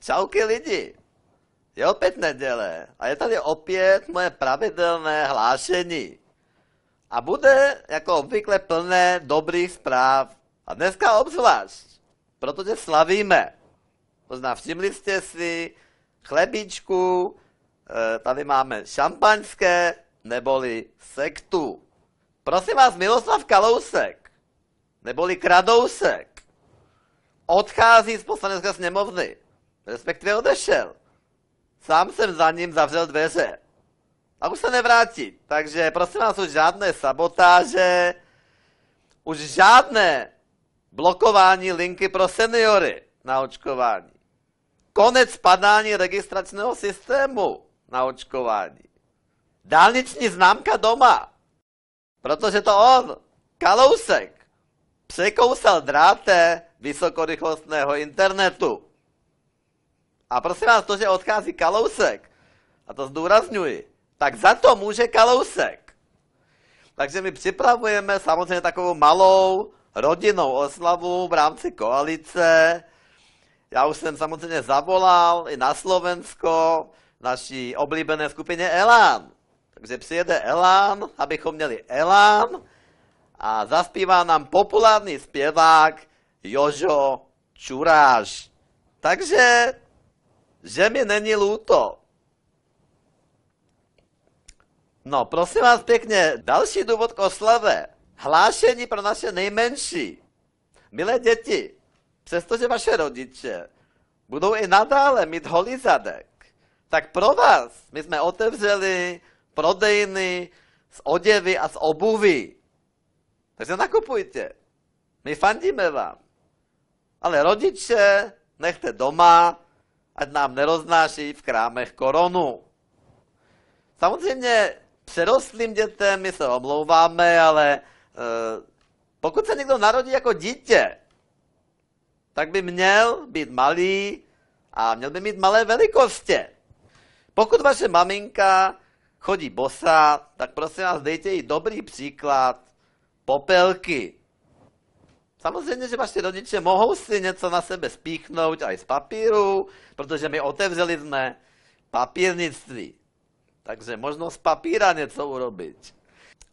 Čauky lidi! Je opět neděle a je tady opět moje pravidelné hlášení. A bude jako obvykle plné dobrých zpráv. A dneska obzvlášť, protože slavíme. Možná všimli jste si chlebíčku, eh, tady máme šampaňské neboli sektu. Prosím vás, Miloslav Kalousek, neboli Kradousek, odchází z poslanecké sněmovny. Respektive odešel. Sám jsem za ním zavřel dveře. A už se nevrátí. Takže prosím vás, už žádné sabotáže, už žádné blokování linky pro seniory na očkování. Konec padání registračního systému na očkování. Dálniční známka doma. Protože to on, Kalousek, překousal dráte vysokorychlostného internetu. A prosím vás, to, že odchází Kalousek, a to zdůrazňuji, tak za to může Kalousek. Takže my připravujeme samozřejmě takovou malou rodinnou oslavu v rámci koalice. Já už jsem samozřejmě zavolal i na Slovensko naší oblíbené skupině Elán. Takže přijede Elán, abychom měli Elán a zaspívá nám populární zpěvák Jožo Čuráš. Takže že mi není lúto. No, prosím vás pěkně, další důvod k oslave. Hlášení pro naše nejmenší. Milé děti, přestože vaše rodiče budou i nadále mít holý zadek, tak pro vás my jsme otevřeli prodejny z oděvy a z obuvy. Takže nakupujte. My fandíme vám. Ale rodiče nechte doma, ať nám neroznáší v krámech koronu. Samozřejmě přerostlým dětem my se omlouváme, ale e, pokud se někdo narodí jako dítě, tak by měl být malý a měl by mít malé velikostě. Pokud vaše maminka chodí bosa, tak prosím vás dejte jí dobrý příklad popelky. Samozřejmě, že vaši rodiče mohou si něco na sebe spíchnout i z papíru, protože my otevřeli jsme papírnictví. Takže možno z papíra něco urobiť.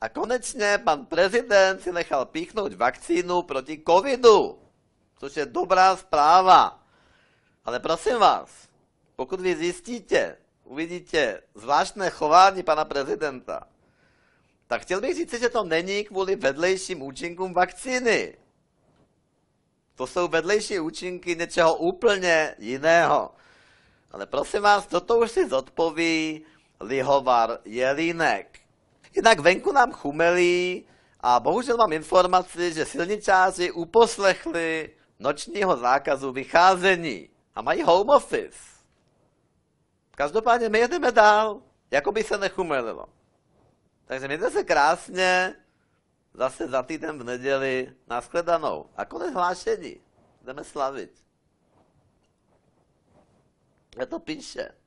A konečně pan prezident si nechal píchnout vakcínu proti covidu, což je dobrá zpráva. Ale prosím vás, pokud vy zjistíte, uvidíte zvláštné chování pana prezidenta, tak chtěl bych říct, že to není kvůli vedlejším účinkům vakcíny. To jsou vedlejší účinky něčeho úplně jiného. Ale prosím vás, toto už si zodpoví lihovar Jelínek. Jinak venku nám chumelí a bohužel mám informaci, že silničáři uposlechli nočního zákazu vycházení a mají home office. Každopádně my jedeme dál, jako by se nechumelilo. Takže mějte se krásně, zase za týden v neděli. shledanou. A konec hlášení. Jdeme slavit. Já to píše.